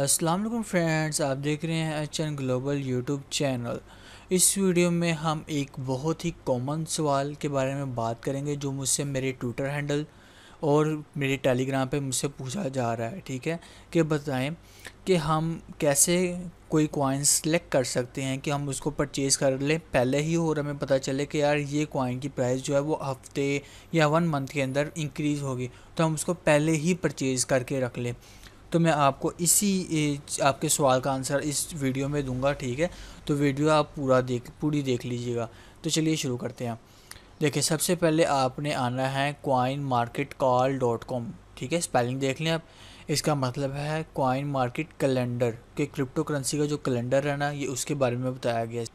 Aslam friends आप देख रहे हैं एच ग्लोबल यूट्यूब चैनल इस वीडियो में हम एक बहुत ही कॉमन सवाल के बारे में बात करेंगे जो मुझसे मेरे ट्विटर हैंडल और मेरे टेलीग्राम पे मुझसे पूछा जा रहा है ठीक है कि बताएं कि हम कैसे कोई कॉइन सेलेक्ट कर सकते हैं कि हम उसको परचेज़ कर लें पहले ही और हमें पता चले कि यार ये कॉइन की प्राइस जो है वो हफ्ते या वन मंथ के अंदर इंक्रीज़ होगी तो हम उसको पहले ही परचेज़ करके रख लें तो मैं आपको इसी आपके सवाल का आंसर इस वीडियो में दूंगा ठीक है तो वीडियो आप पूरा देख पूरी देख लीजिएगा तो चलिए शुरू करते हैं देखिए सबसे पहले आपने आना है coin Market Cal dot com ठीक है स्पेलिंग देख लें आप इसका मतलब है क्वाइन मार्केट कैलेंडर के क्रिप्टो करेंसी का जो कैलेंडर है ना ये उसके बारे में बताया गया है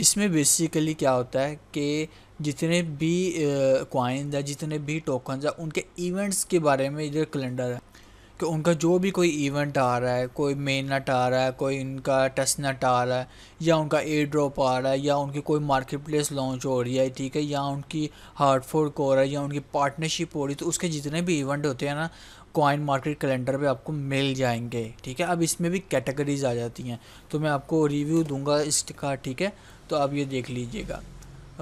इसमें बेसिकली क्या होता है कि जितने भी क्वाइंस हैं जितने भी टोकन हैं उनके इवेंट्स के बारे में इधर कैलेंडर है कि उनका जो भी कोई इवेंट आ रहा है कोई मेन नट आ रहा है कोई उनका टेस्ट नट आ रहा है या उनका ए ड्रॉप आ रहा है या उनकी कोई मार्केट प्लेस लॉन्च हो रही है ठीक है या उनकी हार्ड फोर्क हो रहा है या उनकी पार्टनरशिप हो रही है तो उसके जितने भी इवेंट होते हैं ना कॉइन मार्केट कैलेंडर पे आपको मिल जाएंगे ठीक है अब इसमें भी कैटेगरीज आ जाती हैं तो मैं आपको रिव्यू दूंगा इसका ठीक है तो आप ये देख लीजिएगा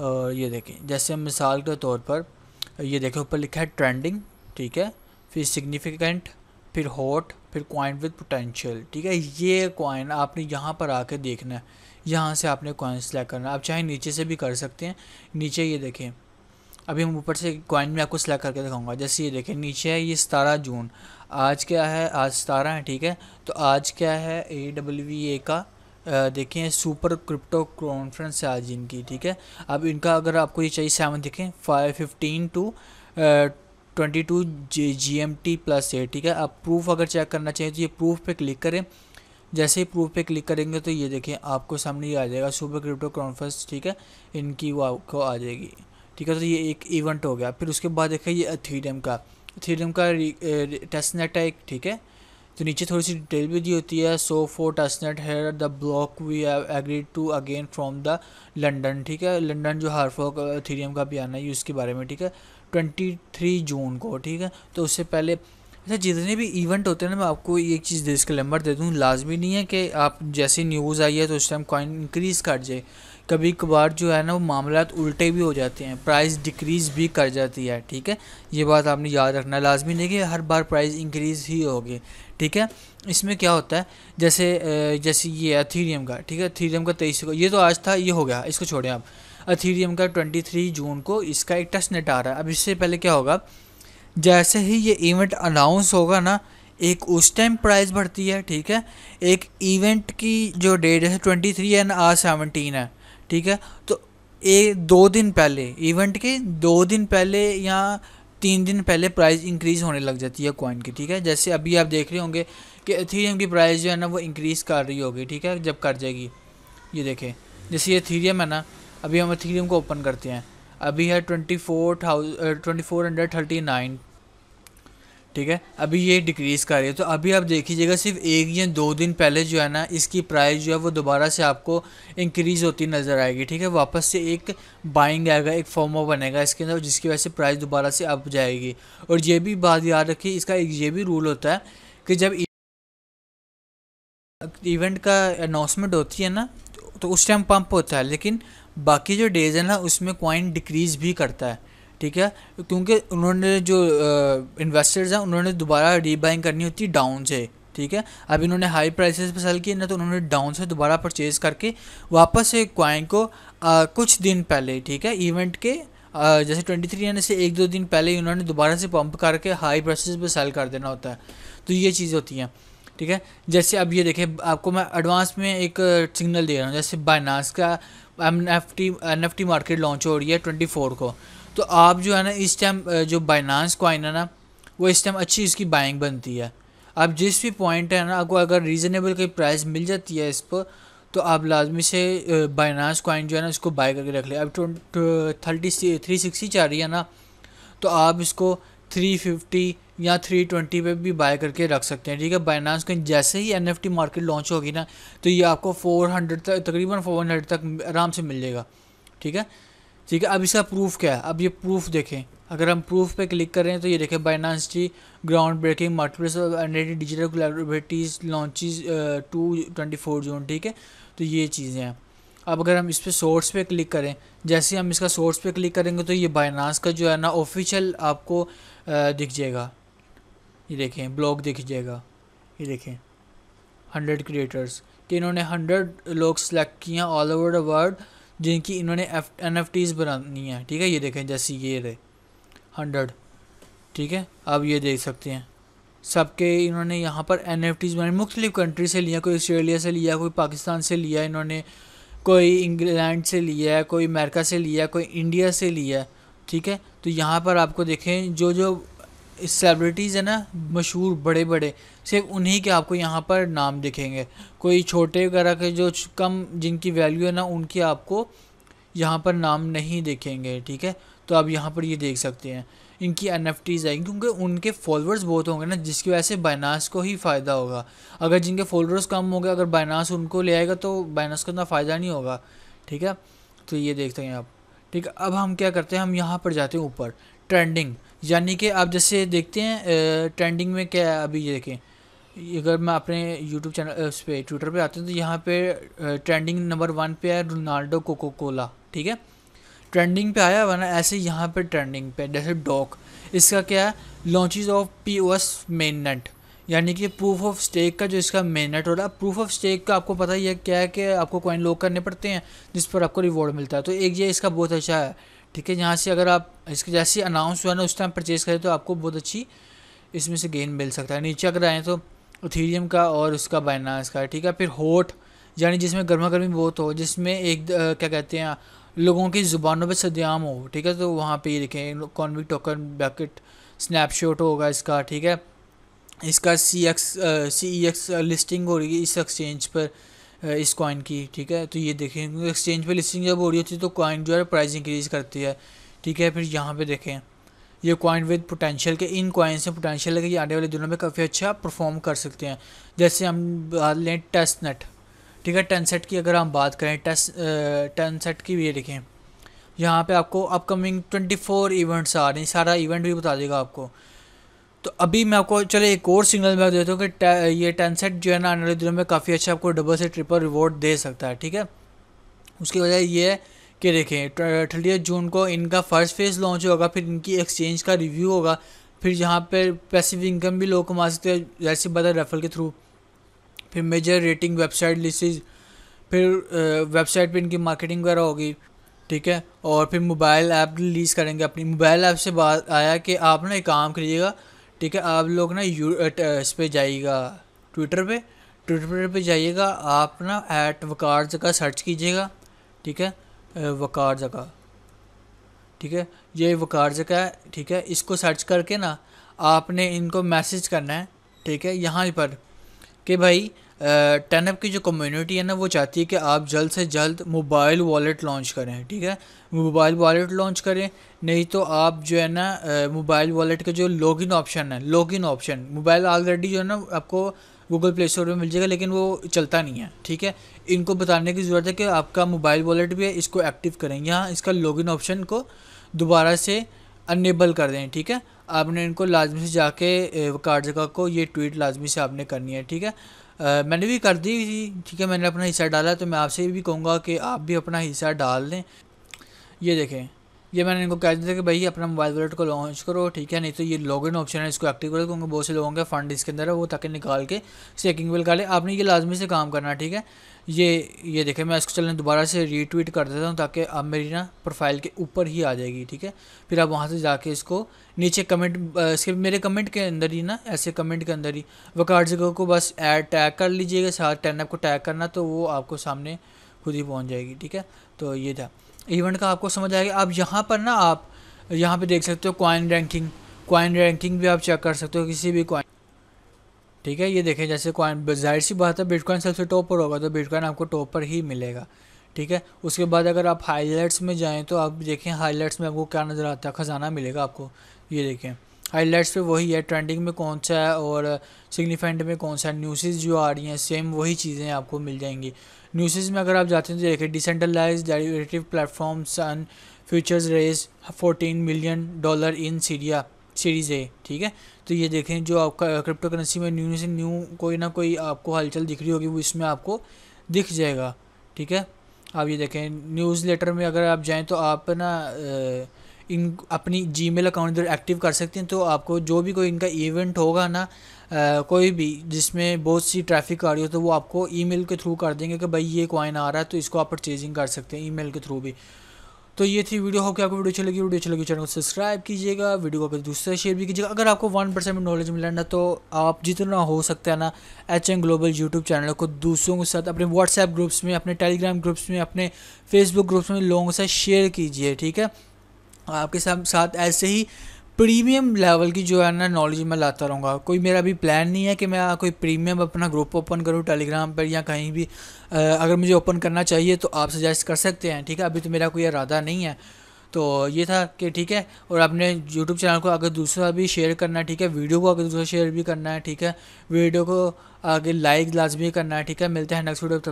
और ये देखें जैसे मिसाल के तौर पर ये देखें ऊपर लिखा है ट्रेंडिंग ठीक है फिर सिग्निफिकेंट फिर हॉट फिर कॉइन विद पोटेंशियल ठीक है ये कॉइन आपने यहाँ पर आके देखना है यहाँ से आपने कॉइन सेलेक्ट करना है आप चाहे नीचे से भी कर सकते हैं नीचे ये देखें अभी हम ऊपर से कॉइन में आपको सेलेक्ट करके दिखाऊंगा जैसे ये देखें नीचे है ये सतारह जून आज क्या है आज सतारह है ठीक है तो आज क्या है ए डब्ल्यू ए का देखें सुपर क्रिप्टो कॉन्फ्रेंस है आज इनकी ठीक है अब इनका अगर आपको ये चाहिए सेवन देखें five fifteen two twenty two J G M T plus A ठीक है आप प्रूफ अगर चेक करना चाहिए तो ये प्रूफ पे क्लिक करें जैसे ही प्रूफ पे क्लिक करेंगे तो ये देखें आपको सामने ये आ जाएगा सुपर क्रिप्टो कॉन्फ्रेंस ठीक है इनकी वो आपको आ जाएगी ठीक है तो ये एक इवेंट हो गया फिर उसके बाद देखें ये थ्रीडम का थीडियम का टेस्ट नेट है एक ठीक है तो नीचे थोड़ी सी डिटेल भी दी होती है सो फोर टेस्ट नेट है the block we have agreed to again from the London ठीक है लंडन जो हारफोक थ्रीडम का बयान है उसके बारे में ठीक है ट्वेंटी थ्री जून को ठीक है तो उससे पहले अच्छा जितने भी इवेंट होते हैं ना मैं आपको एक चीज़ लंबर दे दूँ लाजमी नहीं है कि आप जैसी न्यूज़ आई है तो उस टाइम कॉइन इंक्रीज़ कर जाए कभी कभार जो है ना वो मामला उल्टे भी हो जाते हैं प्राइस डिक्रीज़ भी कर जाती है ठीक है ये बात आपने याद रखना लाजमी नहीं कि हर बार प्राइस इंक्रीज़ ही होगी ठीक है इसमें क्या होता है जैसे जैसे ये है थीरियम का ठीक है थीरियम का तेईस ये तो आज था ये हो गया इसको छोड़ें आप अथीरियम का 23 जून को इसका एक टेस्ट नेट आ रहा है अब इससे पहले क्या होगा जैसे ही ये इवेंट अनाउंस होगा ना एक उस टाइम प्राइस बढ़ती है ठीक है एक इवेंट की जो डेट है twenty three and R seventeen है ठीक है तो एक दो दिन पहले इवेंट के दो दिन पहले या तीन दिन पहले प्राइस इंक्रीज़ होने लग जाती है कॉइन की ठीक है जैसे अभी आप देख रहे होंगे कि एथीरियम की प्राइस जो है ना वो इंक्रीज़ कर रही होगी ठीक है जब कर जाएगी ये देखें जैसे ये एथीरियम है ना अभी हम इथीरियम को ओपन करते हैं अभी है twenty four thousand twenty four hundred thirty nine ठीक है अभी ये डिक्रीज़ कर रही है तो अभी आप देखीजिएगा सिर्फ एक या दो दिन पहले जो है ना इसकी प्राइस जो है वो दोबारा से आपको इंक्रीज़ होती नज़र आएगी ठीक है वापस से एक बाइंग आएगा एक फॉर्मा बनेगा इसके अंदर जिसकी वजह से प्राइस दोबारा से अप जाएगी और ये भी बात याद रखिए इसका एक ये भी रूल होता है कि जब इवेंट e- का अनाउंसमेंट होती है ना तो उस टाइम पम्प होता है लेकिन बाकी जो डेज़ है ना उसमें कॉइन डिक्रीज़ भी करता है ठीक है क्योंकि उन्होंने जो इन्वेस्टर्स हैं उन्होंने दोबारा रीबाइंग करनी होती है डाउन से ठीक है अब इन्होंने हाई प्राइसेस पे सेल किए ना तो उन्होंने डाउन से दोबारा परचेज़ करके वापस से क्वाइन को आ, कुछ दिन पहले ठीक है इवेंट के आ, जैसे ट्वेंटी थ्री यानी से एक दो दिन पहले ही उन्होंने दोबारा से पंप करके हाई प्राइसेस पे सेल कर देना होता है तो ये चीज़ होती हैं ठीक है जैसे अब ये देखें आपको मैं एडवांस में एक सिग्नल दे रहा हूँ जैसे बाइनास का M F T N F T market launch हो रही है ट्वेंटी फोर को तो आप जो है ना इस टाइम जो बाइनांस कॉइन है ना वो इस टाइम अच्छी इसकी बाइंग बनती है आप जिस भी पॉइंट है ना आपको अगर रीज़नेबल कोई प्राइस मिल जाती है इस पर तो आप लाजमी से बाइनांस कॉइन जो है ना इसको बाई करके रख लें अब थर्टी थ्री सिक्सटी चाह रही है ना तो आप इसको 350 या 320 पे भी बाय करके रख सकते हैं ठीक है बाइनांस कहीं जैसे ही एन मार्केट लॉन्च होगी ना तो ये आपको 400 तक तकरीबन 400 तक आराम से मिल जाएगा ठीक है ठीक है अब इसका प्रूफ क्या है अब ये प्रूफ देखें अगर हम प्रूफ पे क्लिक करें तो ये देखें बाइनांस जी ground breaking marketplace digital collaborates launches two twenty four June ठीक है तो ये चीज़ें हैं अब अगर हम इस पर सोर्स पे क्लिक करें जैसे हम इसका सोर्स पे क्लिक करेंगे तो ये बाइनास का जो है ना ऑफिशियल आपको दिख जाएगा ये देखें ब्लॉग दिख जाएगा ये देखें हंड्रेड क्रिएटर्स कि इन्होंने हंड्रेड लोग सेलेक्ट किए हैं ऑल ओवर द वर्ल्ड जिनकी इन्होंने एन एफ टीज़ बनानी है ठीक है ये देखें जैसे ये रहे हंड्रेड ठीक है आप ये देख सकते हैं सबके इन्होंने यहाँ पर एन एफ टीज़ बनाई मुख्तलिफ़ कंट्री से लिया कोई ऑस्ट्रेलिया से लिया कोई पाकिस्तान से लिया इन्होंने कोई इंग्लैंड से लिया है कोई अमेरिका से लिया है कोई इंडिया से लिया है ठीक है तो यहाँ पर आपको देखें जो जो सेलिब्रिटीज़ है ना मशहूर बड़े बड़े सिर्फ उन्हीं के आपको यहाँ पर नाम दिखेंगे कोई छोटे वगैरह के जो कम जिनकी वैल्यू है ना उनके आपको यहाँ पर नाम नहीं दिखेंगे ठीक है तो आप यहाँ पर ये यह देख सकते हैं इनकी एन एफ टीज आएंगी क्योंकि उनके फॉलोअर्स बहुत होंगे ना जिसकी वजह से बाइनास को ही फ़ायदा होगा अगर जिनके फॉलोअर्स कम होंगे अगर बाइनास उनको ले आएगा तो बाइनास को इतना फ़ायदा नहीं होगा ठीक है तो ये देखते हैं आप ठीक है अब हम क्या करते हैं हम यहाँ पर जाते हैं ऊपर ट्रेंडिंग यानी कि आप जैसे देखते हैं ट्रेंडिंग में क्या है अभी ये देखें अगर मैं अपने यूट्यूब चैनल उस पर ट्विटर पर आते हैं तो यहाँ पे ट्रेंडिंग नंबर वन पे है रोनाल्डो कोको कोला ठीक है ट्रेंडिंग पे आया वरना ऐसे यहाँ पे ट्रेंडिंग पे जैसे डॉक इसका क्या है launches of P O S main net यानी कि प्रूफ ऑफ स्टेक का जो इसका मेन नेट हो रहा है प्रूफ ऑफ स्टेक का आपको पता ही है क्या है कि आपको कॉइन लॉक करने पड़ते हैं जिस पर आपको रिवॉर्ड मिलता है तो एक ये इसका बहुत अच्छा है ठीक है यहाँ से अगर आप इसके जैसे अनाउंस हुआ ना उस टाइम परचेज़ करें तो आपको बहुत अच्छी इसमें से गेन मिल सकता है नीचे अगर आएँ तो उथीरियम का और उसका बाइनास का ठीक है फिर होट यानी जिसमें गर्मा गर्मी बहुत हो जिसमें एक क्या कहते हैं लोगों की ज़ुबानों पे सद्याम हो ठीक है तो वहाँ पे ये लिखें कॉन्विक टोकन स्नैप स्नैपशॉट होगा इसका ठीक है इसका C X C E X listing हो रही है इस एक्सचेंज पर इस कॉइन की ठीक है तो ये देखें क्योंकि एक्सचेंज पर लिस्टिंग जब हो रही होती है तो कॉइन जो है प्राइस इंक्रीज करती है ठीक है फिर यहाँ पे देखें ये कॉइन विद पोटेंशियल के इन कॉइन से पोटेंशियल है कि आने वाले दिनों में काफ़ी अच्छा परफॉर्म कर सकते हैं जैसे हम लें टेस्ट नेट ठीक है टेन सेट की अगर हम बात करें टेस्ट टन सेट की भी ये देखें यहाँ पे आपको अपकमिंग ट्वेंटी फोर इवेंट्स आ रहे हैं सारा इवेंट भी बता देगा आपको तो अभी मैं आपको चले एक और सिग्नल मैं देता हूँ कि ये टेन सेट जो है ना आने वाले दिनों में काफ़ी अच्छा आपको डबल से ट्रिपल रिवॉर्ड दे सकता है ठीक है उसकी वजह ये है कि देखें थर्टी जून को इनका फर्स्ट फेज लॉन्च होगा फिर इनकी एक्सचेंज का रिव्यू होगा फिर यहाँ पर पैसिव इनकम भी लोग कमा सकते हैं जैसे बता रेफल के थ्रू फिर मेजर रेटिंग वेबसाइट लिस्टिज फिर वेबसाइट uh, पे इनकी मार्केटिंग वगैरह होगी ठीक है और फिर मोबाइल ऐप रिलीज़ करेंगे अपनी मोबाइल ऐप से बात आया कि आप ना एक काम करिएगा ठीक है आप लोग ना यू uh, uh, इस पर जाइएगा ट्विटर पे ट्विटर पे जाइएगा आप ना ऐट वकार जगह सर्च कीजिएगा ठीक है वकार जगह ठीक है ये वकार जगह है ठीक है इसको सर्च करके ना आपने इनको मैसेज करना है ठीक है यहाँ पर कि भाई टनअप की जो कम्युनिटी है ना वो चाहती है कि आप जल्द से जल्द मोबाइल वॉलेट लॉन्च करें ठीक है मोबाइल वॉलेट लॉन्च करें नहीं तो आप जो है ना मोबाइल वॉलेट का जो लॉगिन ऑप्शन है लॉगिन ऑप्शन मोबाइल ऑलरेडी जो है ना आपको गूगल प्ले स्टोर में मिल जाएगा लेकिन वो चलता नहीं है ठीक है इनको बताने की ज़रूरत है कि आपका मोबाइल वॉलेट भी है इसको एक्टिव करें यहाँ इसका लॉगिन ऑप्शन को दोबारा से अनेबल कर दें ठीक है आपने इनको लाजमी से जाके कार्ड जगह को ये ट्वीट लाजमी से आपने करनी है ठीक है आ, मैंने भी कर दी थी ठीक है मैंने अपना हिस्सा डाला तो मैं आपसे भी कहूँगा कि आप भी अपना हिस्सा डाल दें ये देखें ये मैंने इनको कह दिया था कि भाई अपना मोबाइल वॉलेट को लॉन्च करो ठीक है नहीं तो ये लॉगिन ऑप्शन है इसको एक्टिव करो क्योंकि बहुत से लोगों के फंड इसके अंदर है वो तक निकाल के चेकिंग बिल का ले आपने ये लाजमी से काम करना ठीक है ये ये देखें मैं इसको चलने दोबारा से रीट्वीट कर देता हूँ ताकि अब मेरी ना प्रोफाइल के ऊपर ही आ जाएगी ठीक है फिर आप वहाँ से जाके इसको नीचे कमेंट इसके मेरे कमेंट के अंदर ही ना ऐसे कमेंट के अंदर ही वकार जगह को बस ऐड टैग कर लीजिएगा साथ टेन ऐप को टैग करना तो वो आपको सामने खुद ही पहुँच जाएगी ठीक है तो ये था इवेंट का आपको समझ आएगा अब यहाँ पर ना आप यहाँ पे देख सकते हो कॉइन रैंकिंग कॉइन रैंकिंग भी आप चेक कर सकते हो किसी भी कॉइन ठीक है ये देखें जैसे कॉइन जाहिर सी बात है बिटकॉइन सबसे टॉप पर होगा तो बिटकॉइन आपको टॉप पर ही मिलेगा ठीक है उसके बाद अगर आप हाईलाइट्स में जाएँ तो आप देखें हाईलाइट्स में आपको क्या नज़र आता है ख़जाना मिलेगा आपको ये देखें हाईलाइट्स पे वही है ट्रेंडिंग में कौन सा है और सिग्निफेंट में कौन सा है न्यूसेज जो आ रही हैं सेम वही चीज़ें आपको मिल जाएंगी न्यूसेज में अगर आप जाते हैं तो देखिए decentralize derivative platform sun futures raise fourteen million dollar in series series है ठीक है तो ये देखें जो आपका क्रिप्टो करेंसी में न्यू से न्यू कोई ना कोई आपको हलचल दिख रही होगी वो इसमें आपको दिख जाएगा ठीक है आप ये देखें न्यूज़ लेटर में अगर आप जाएँ तो आप ना इन अपनी मेल अकाउंट इधर एक्टिव कर सकते हैं तो आपको जो भी कोई इनका इवेंट होगा ना आ, कोई भी जिसमें बहुत सी ट्रैफिक आ रही हो तो वो आपको मेल के थ्रू कर देंगे कि भाई ये कॉइन आ रहा है तो इसको आप परचेजिंग कर सकते हैं मेल के थ्रू भी तो ये थी वीडियो हो कि आपको वीडियो अच्छी लगी वीडियो अच्छी लगी चैनल को सब्सक्राइब कीजिएगा वीडियो को अगर दूसरे शेयर भी कीजिएगा अगर आपको वन परसेंट नॉलेज मिला ना तो आप जितना हो सकता है ना H N global YouTube channel को दूसरों के साथ अपने व्हाट्सएप ग्रुप्स में अपने टेलीग्राम ग्रुप्स में अपने फेसबुक ग्रुप्स में लोगों से शेयर कीजिए ठीक है आपके साथ साथ ऐसे ही प्रीमियम लेवल की जो है ना नॉलेज मैं लाता रहूँगा कोई मेरा भी प्लान नहीं है कि मैं कोई प्रीमियम अपना ग्रुप ओपन करूँ टेलीग्राम पर या कहीं भी अगर मुझे ओपन करना चाहिए तो आप सजेस्ट कर सकते हैं ठीक है अभी तो मेरा कोई इरादा नहीं है तो ये था कि ठीक है और अपने यूट्यूब चैनल को अगर दूसरा भी शेयर करना है ठीक है वीडियो को अगर दूसरा शेयर भी करना है ठीक है वीडियो को आगे लाइक लाजमी करना है ठीक है मिलते हैं नेक्स्ट वीडियो